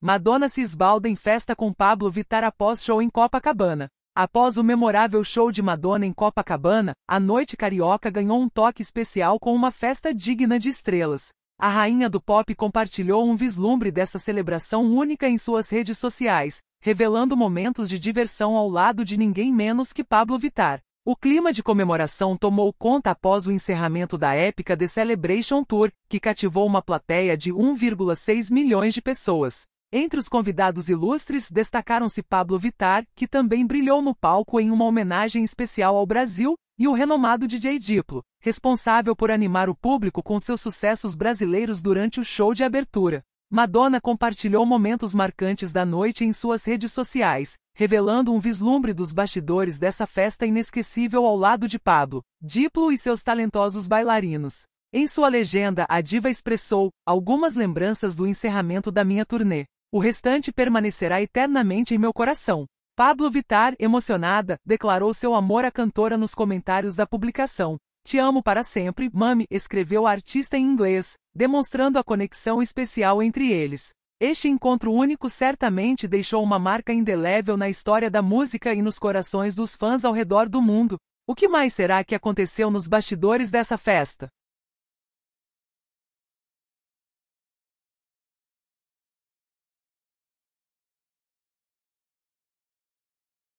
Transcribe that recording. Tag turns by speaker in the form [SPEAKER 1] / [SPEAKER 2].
[SPEAKER 1] Madonna se esbalda em festa com Pablo Vitar após show em Copacabana. Após o memorável show de Madonna em Copacabana, a noite carioca ganhou um toque especial com uma festa digna de estrelas. A rainha do pop compartilhou um vislumbre dessa celebração única em suas redes sociais, revelando momentos de diversão ao lado de ninguém menos que Pablo Vitar. O clima de comemoração tomou conta após o encerramento da épica The Celebration Tour, que cativou uma plateia de 1,6 milhões de pessoas. Entre os convidados ilustres destacaram-se Pablo Vitar, que também brilhou no palco em uma homenagem especial ao Brasil, e o renomado DJ Diplo, responsável por animar o público com seus sucessos brasileiros durante o show de abertura. Madonna compartilhou momentos marcantes da noite em suas redes sociais, revelando um vislumbre dos bastidores dessa festa inesquecível ao lado de Pablo, Diplo e seus talentosos bailarinos. Em sua legenda, a diva expressou algumas lembranças do encerramento da minha turnê. O restante permanecerá eternamente em meu coração. Pablo Vitar, emocionada, declarou seu amor à cantora nos comentários da publicação. Te amo para sempre, mami, escreveu a artista em inglês, demonstrando a conexão especial entre eles. Este encontro único certamente deixou uma marca indelével na história da música e nos corações dos fãs ao redor do mundo. O que mais será que aconteceu nos bastidores dessa festa?